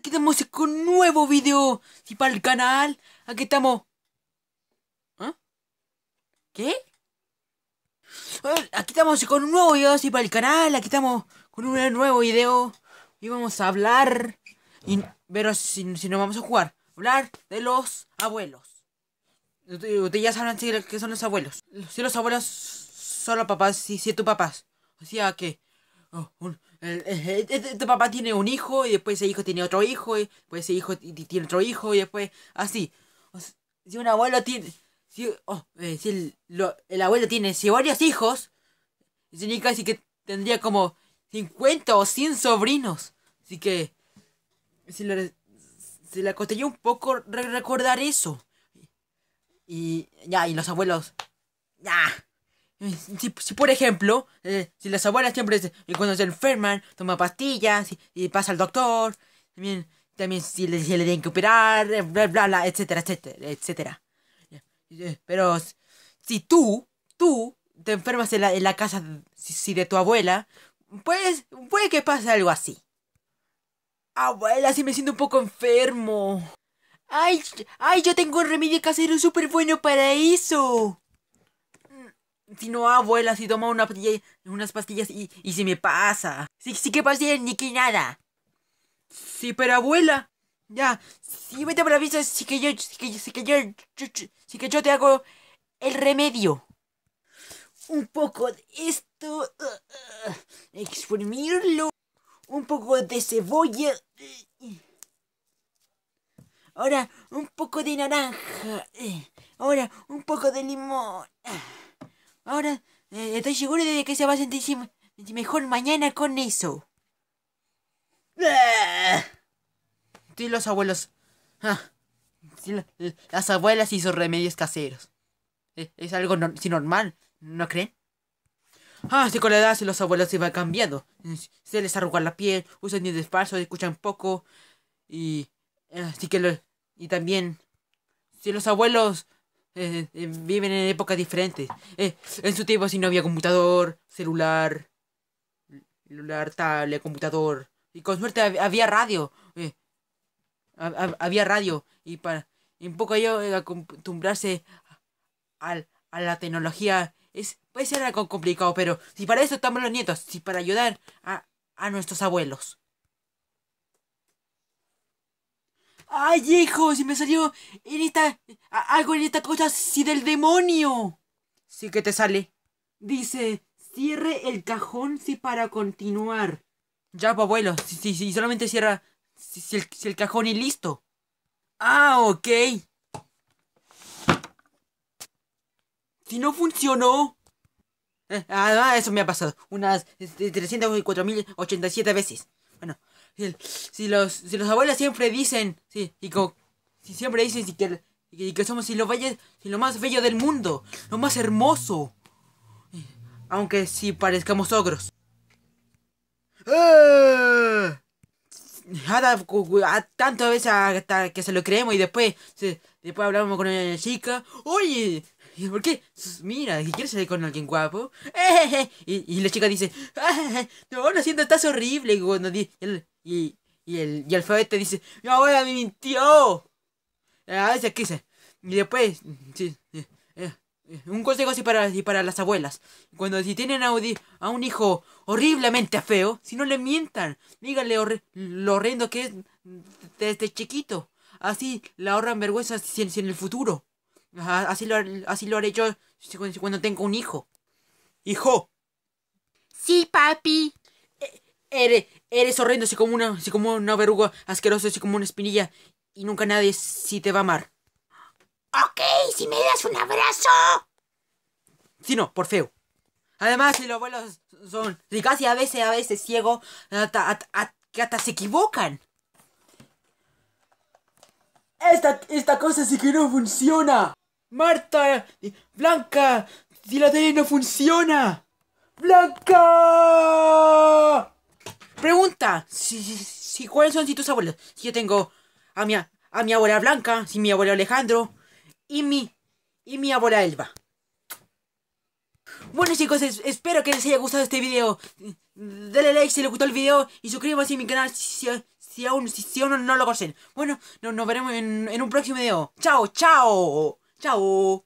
¿Ah? Ah, aquí estamos con un nuevo video y para el canal. Aquí estamos. ¿Qué? Aquí estamos con un nuevo video y para el canal. Aquí estamos con un nuevo video. Y vamos a hablar. Y, pero si, si no vamos a jugar, hablar de los abuelos. Ustedes ya saben que son los abuelos. Si los abuelos son los papás, si, si tu papás. O sea que este, papá tiene un hijo y después ese hijo tiene otro hijo y después ese hijo tiene otro hijo y después así. si un abuelo tiene... Si, oh, el, abuelo tiene varios hijos, significa así que tendría como 50 o 100 sobrinos. Así que se le, se costaría un poco recordar eso. Y ya, y los abuelos... Ya. Si, por ejemplo, eh, si las abuelas siempre se, cuando se enferman, toma pastillas y, pasa al doctor, también, también si le, le tienen que operar, eh, bla, etcétera, etcétera, etcétera. Eh, pero si tú, tú te enfermas en la, casa si, de tu abuela, pues puede que pase algo así. Abuela, si me siento un poco enfermo. Ay, ay, yo tengo un remedio casero súper bueno para eso si no abuela, si toma una unas pastillas y, y se me pasa. Sí, sí que pasa, ni que nada. Sí, pero abuela. Ya, si me te la si que yo, sí que, yo, que yo te hago el remedio. Un poco de esto, uh, uh, exprimirlo, un poco de cebolla. Uh, ahora, un poco de naranja. Ahora, un poco de limón. Ahora eh, estoy seguro de que se va a sentir mejor mañana con eso. Sí, los abuelos. Ah, las abuelas y sus remedios caseros. Eh, es, algo no, normal, ¿no creen? Ah, sí, con la edad si los abuelos se van cambiando. Se les arruga la piel, usan dientes falsos, escuchan poco. Y. Eh, así que. y también. Si los abuelos eh, eh, viven en épocas diferentes. Eh, en su tiempo si no había computador, celular, celular, tablet, computador. Y con suerte había radio. eh, había radio. Y para un poco ello eh, acostumbrarse a, la tecnología es puede ser algo complicado, pero si para eso estamos los nietos, si para ayudar a, a nuestros abuelos. ¡Ay, hijo! si me salió en esta... algo en esta cosa si del demonio! Sí que te sale. Dice, cierre el cajón si para continuar. Ya, pues, abuelo, si, si, si, solamente cierra si, el, el cajón y listo. Ah, ok. Si no funcionó. Eh, ah, ah, eso me ha pasado unas 304.087 este, veces. Bueno, si, los, si abuelos siempre dicen, sí, y como, si siempre dicen que, que somos si lo, lo más bello del mundo, lo más hermoso, aunque si parezcamos ogros. ¡Eh! tanto tantas veces hasta que se lo creemos y después, después hablamos con la chica, oye, ¿Y por qué? Mira, si quieres salir con alguien guapo? Eh, eh, eh. y, la chica dice, ah, no, lo siento, estás horrible. Y, el, y, el, y el te dice, mi abuela me mintió. A ah, veces y después, sí, un consejo así para, para las abuelas. Cuando si tienen a, un hijo horriblemente feo, si no le mientan, díganle lo horrendo que es desde este chiquito. Así le ahorran vergüenza en el futuro así, lo, así lo haré yo cuando tengo un hijo. ¡Hijo! Sí, papi. E, eres, horrendo, así como, una, así como una verruga asquerosa, así como una espinilla. Y nunca nadie si te va a amar. Ok, si me das un abrazo. Si sí, no, por feo. Además, si los abuelos son casi a veces, a veces ciego, hasta, se equivocan. Esta, esta cosa sí que no funciona. Marta, Blanca, si la tele no funciona. Blanca. Pregunta, si, ¿cuáles son si tus abuelos? Si yo tengo a mi, a mi abuela Blanca, si mi abuelo Alejandro y mi, y mi abuela Elba. Bueno chicos, espero que les haya gustado este video. Dale like si les gustó el video y suscríbanse a mi canal si, aún, si, no lo conocen. Bueno, nos veremos en, en un próximo video. Chao, chao. 之后。